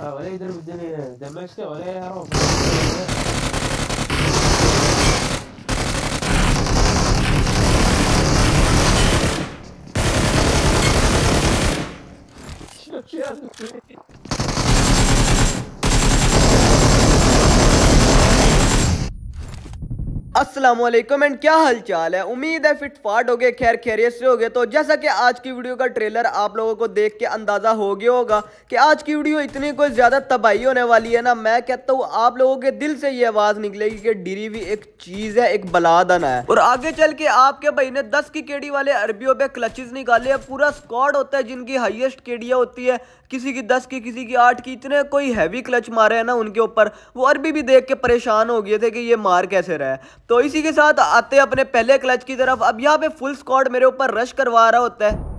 اه ولا يدير الدنيا دمشق ولا يعرف شوف شوف Aslam and क्या हालचाल है उम्मीद है फिट फाट हो गए खैर खैरियत से हो गए तो जैसा कि आज की वीडियो का ट्रेलर आप लोगों को देख के अंदाज़ा हो गया होगा कि आज की वीडियो इतनी कोई ज़्यादा तबाही होने वाली है ना मैं कहता हूँ आप लोगों के दिल से ये आवाज़ निकलेगी कि डिरी भी एक चीज़ है एक बलादन है और आगे चल के आपके भाई ने दस की केड़ी वाले अरबियों पर क्लचेज निकाले हैं पूरा स्कॉड होता है जिनकी हाइएस्ट केडियाँ होती है किसी की दस की किसी की आठ की इतने कोई हैवी क्लच मारे हैं ना उनके ऊपर वो अरबी भी देख के परेशान हो गए थे कि ये मार कैसे रहे तो इसी के साथ आते अपने पहले क्लच की तरफ अब यहाँ पे फुल स्कॉट मेरे ऊपर रश करवा रहा होता है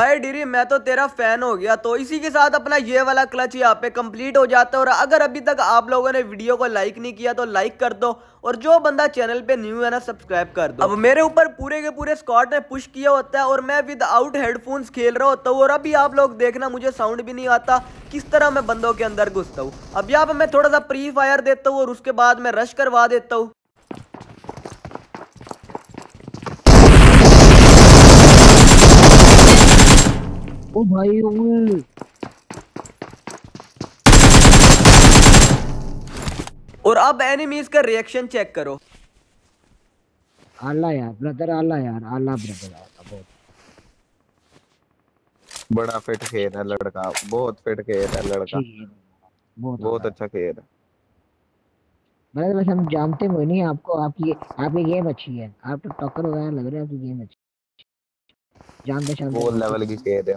भाई डिरी मैं तो तेरा फैन हो गया तो इसी के साथ अपना ये वाला क्लच यहाँ पे कंप्लीट हो जाता है और अगर अभी तक आप लोगों ने वीडियो को लाइक नहीं किया तो लाइक कर दो और जो बंदा चैनल पे न्यू है ना सब्सक्राइब कर दो अब मेरे ऊपर पूरे के पूरे स्कॉट ने पुश किया होता है और मैं विद आउट हेडफोन्स खेल रहा होता हूँ और अभी आप लोग देखना मुझे साउंड भी नहीं आता किस तरह मैं बंदों के अंदर घुसता हूँ अब यहाँ पे मैं थोड़ा सा प्री फायर देता हूँ और उसके बाद मैं रश करवा देता हूँ ओ भाई ओए और अब एनिमीज का रिएक्शन चेक करो आला यार ब्रदर आला यार आला ब्रदर आला बहुत बड़ा फिट खेल है लड़का बहुत फिट खेल है लड़का बहुत, बहुत अच्छा खेल है बस हम जानते हुए नहीं आपको आपकी आपकी गेम अच्छी है आप तो टक्कर वगैरह लग रहे हैं आपकी गेम अच्छी जान दे शान वो लेवल की शेर है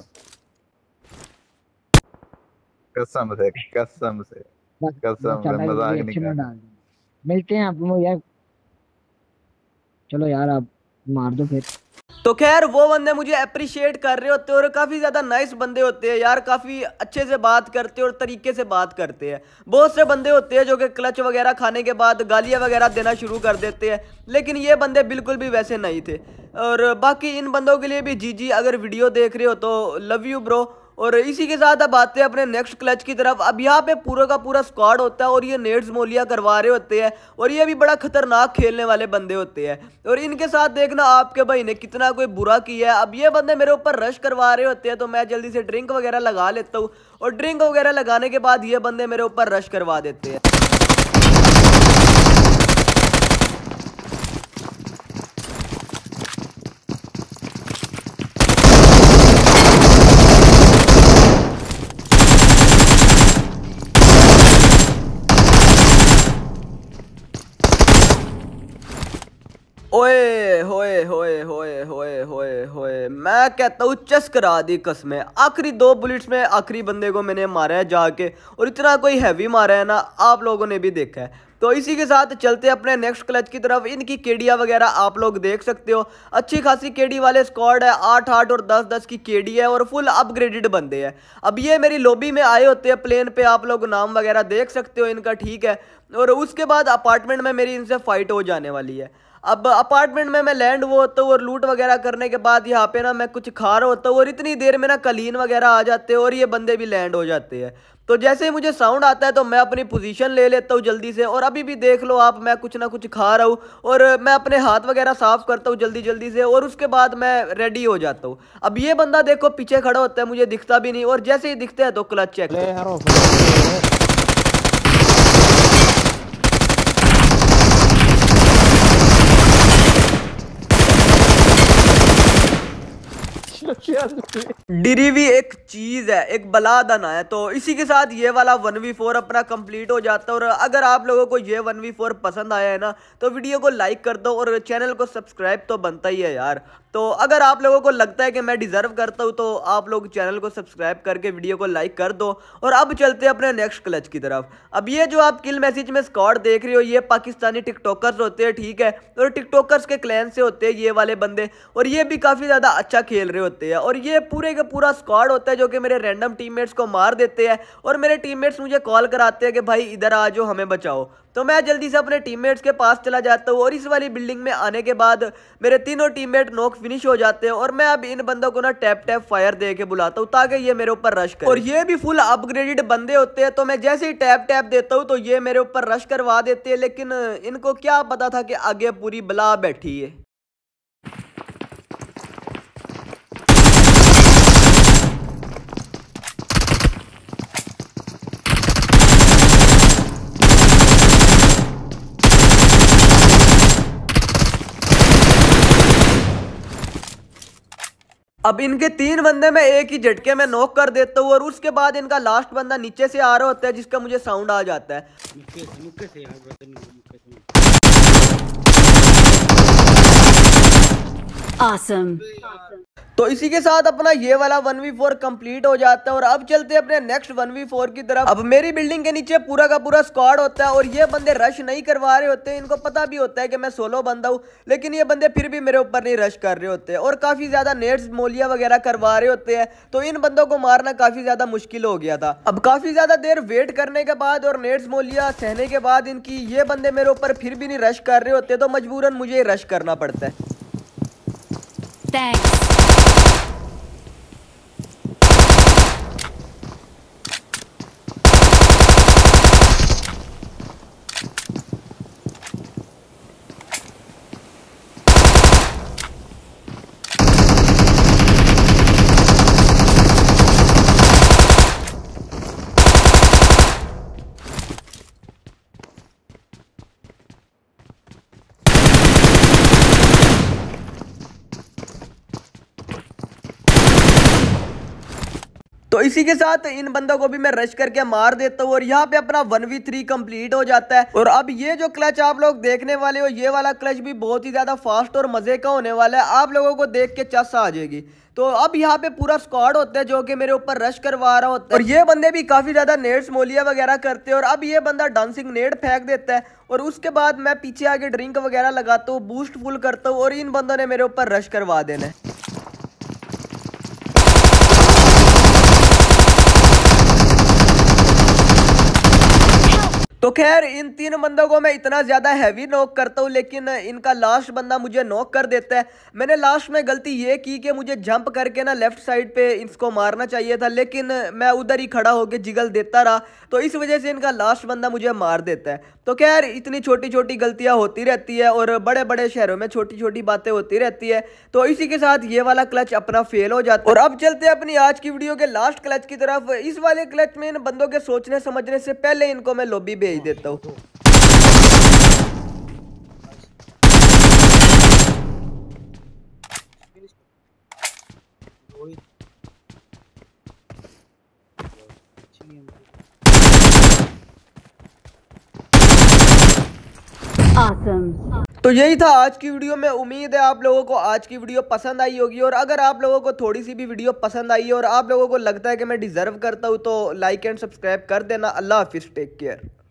कसम से कसम से कसम से मजाक नहीं मिलते हैं आप लोग यार चलो यार आप मार दो फिर तो खैर वो बंदे मुझे अप्रिशिएट कर रहे होते हैं और काफ़ी ज़्यादा नाइस बंदे होते हैं यार काफ़ी अच्छे से बात करते हैं और तरीके से बात करते हैं बहुत से बंदे होते हैं जो कि क्लच वगैरह खाने के बाद गालियाँ वगैरह देना शुरू कर देते हैं लेकिन ये बंदे बिल्कुल भी वैसे नहीं थे और बाकी इन बंदों के लिए भी जी जी अगर वीडियो देख रहे हो तो लव यू ब्रो और इसी के साथ अब आते हैं अपने नेक्स्ट क्लच की तरफ अब यहाँ पे पूरा का पूरा स्क्वाड होता है और ये नेट्स मोलिया करवा रहे होते हैं और ये भी बड़ा खतरनाक खेलने वाले बंदे होते हैं और इनके साथ देखना आपके भाई ने कितना कोई बुरा किया है अब ये बंदे मेरे ऊपर रश करवा रहे होते हैं तो मैं जल्दी से ड्रिंक वगैरह लगा लेता हूँ और ड्रिंक वगैरह लगाने के बाद ये बंदे मेरे ऊपर रश करवा देते हैं ओए होए होए होए होए होए होए मैं कहता हूँ चस करा दी कसमें आखिरी दो बुलेट्स में आखिरी बंदे को मैंने मारा है जाके और इतना कोई हैवी मारा है ना आप लोगों ने भी देखा है तो इसी के साथ चलते अपने नेक्स्ट क्लच की तरफ इनकी केडिया वगैरह आप लोग देख सकते हो अच्छी खासी केडी वाले स्क्वाड है आठ आठ और दस दस की केडी है और फुल अपग्रेडेड बंदे हैं अब ये मेरी लॉबी में आए होते हैं प्लेन पे आप लोग नाम वगैरह देख सकते हो इनका ठीक है और उसके बाद अपार्टमेंट में मेरी इनसे फाइट हो जाने वाली है अब अपार्टमेंट में मैं लैंड वो होता हूँ और लूट वगैरह करने के बाद यहाँ पे ना मैं कुछ खा रहा होता हूँ और इतनी देर में ना कलीन वगैरह आ जाते हैं और ये बंदे भी लैंड हो जाते हैं तो जैसे ही मुझे साउंड आता है तो मैं अपनी पोजीशन ले लेता हूँ जल्दी से और अभी भी देख लो आप मैं कुछ ना कुछ खा रहा हूँ और मैं अपने हाथ वगैरह साफ़ करता हूँ जल्दी जल्दी से और उसके बाद मैं रेडी हो जाता हूँ अब ये बंदा देखो पीछे खड़ा होता है मुझे दिखता भी नहीं और जैसे ही दिखते हैं तो क्लच चेक डिरीवी एक चीज है एक दाना है तो इसी के साथ ये वाला वन वी फोर अपना कंप्लीट हो जाता है और अगर आप लोगों को ये वन वी फोर पसंद आया है ना तो वीडियो को लाइक कर दो और चैनल को सब्सक्राइब तो बनता ही है यार तो अगर आप लोगों को लगता है कि मैं डिज़र्व करता हूँ तो आप लोग चैनल को सब्सक्राइब करके वीडियो को लाइक कर दो और अब चलते हैं अपने नेक्स्ट क्लच की तरफ अब ये जो आप किल मैसेज में स्कॉड देख रहे हो ये पाकिस्तानी टिकटॉकर्स होते हैं ठीक है और टिकटॉकर्स के क्लैन से होते हैं ये वाले बंदे और ये भी काफ़ी ज़्यादा अच्छा खेल रहे होते हैं और ये पूरे का पूरा स्कॉड होता है जो कि मेरे रैंडम टीम को मार देते हैं और मेरे टीम मुझे कॉल कराते हैं कि भाई इधर आ जाओ हमें बचाओ तो मैं जल्दी से अपने टीममेट्स के पास चला जाता हूँ और इस वाली बिल्डिंग में आने के बाद मेरे तीनों टीममेट नॉक फिनिश हो जाते हैं और मैं अब इन बंदों को ना टैप टैप फायर दे के बुलाता हूँ ताकि ये मेरे ऊपर रश करें और ये भी फुल अपग्रेडेड बंदे होते हैं तो मैं जैसे ही टैप टैप देता हूँ तो ये मेरे ऊपर रश करवा देते हैं लेकिन इनको क्या पता था कि आगे पूरी बला बैठी है अब इनके तीन बंदे में एक ही झटके में नोक कर देता हूँ और उसके बाद इनका लास्ट बंदा नीचे से आ रहा होता है जिसका मुझे साउंड आ जाता है awesome. awesome. तो इसी के साथ अपना ये वाला वन वी फोर कम्प्लीट हो जाता है और अब चलते अपने नेक्स्ट वन वी फोर की तरफ अब मेरी बिल्डिंग के नीचे पूरा का पूरा स्क्वाड होता है और ये बंदे रश नहीं करवा रहे होते इनको पता भी होता है कि मैं सोलो बंदा हूँ लेकिन ये बंदे फिर भी मेरे ऊपर नहीं रश कर रहे होते और काफी ज्यादा नेट्स मोलिया वगैरह करवा रहे होते हैं तो इन बंदों को मारना काफी ज्यादा मुश्किल हो गया था अब काफी ज्यादा देर वेट करने के बाद और नेट्स मोलिया सहने के बाद इनकी ये बंदे मेरे ऊपर फिर भी नहीं रश कर रहे होते तो मजबूरन मुझे रश करना पड़ता है Thanks. तो इसी के साथ इन बंदों को भी मैं रश करके मार देता हूँ और यहाँ पे अपना वन वी थ्री कम्प्लीट हो जाता है और अब ये जो क्लच आप लोग देखने वाले हो ये वाला क्लच भी बहुत ही ज्यादा फास्ट और मजे का होने वाला है आप लोगों को देख के चस्सा आ जाएगी तो अब यहाँ पे पूरा स्क्वाड होता है जो कि मेरे ऊपर रश करवा रहा होता है और ये बंदे भी काफी ज्यादा नेट्स मोलिया वगैरह करते हैं और अब ये बंदा डांसिंग नेट फेंक देता है और उसके बाद मैं पीछे आगे ड्रिंक वगैरह लगाता हूँ बूस्ट फुल करता हूँ और इन बंदों ने मेरे ऊपर रश करवा देना है तो खैर इन तीन बंदों को मैं इतना ज़्यादा हैवी नॉक करता हूँ लेकिन इनका लास्ट बंदा मुझे नॉक कर देता है मैंने लास्ट में गलती ये की कि मुझे जंप करके ना लेफ्ट साइड पे इसको मारना चाहिए था लेकिन मैं उधर ही खड़ा होकर जिगल देता रहा तो इस वजह से इनका लास्ट बंदा मुझे मार देता है तो खैर इतनी छोटी छोटी गलतियाँ होती रहती है और बड़े बड़े शहरों में छोटी छोटी बातें होती रहती है तो इसी के साथ ये वाला क्लच अपना फेल हो जाता है और अब चलते हैं अपनी आज की वीडियो के लास्ट क्लच की तरफ इस वाले क्लच में इन बंदों के सोचने समझने से पहले इनको मैं लोबी भेज ही देता हूँ awesome. तो यही था आज की वीडियो में उम्मीद है आप लोगों को आज की वीडियो पसंद आई होगी और अगर आप लोगों को थोड़ी सी भी वीडियो पसंद आई है और आप लोगों को लगता है कि मैं डिज़र्व करता हूँ तो लाइक एंड सब्सक्राइब कर देना अल्लाह हाफिज़ टेक केयर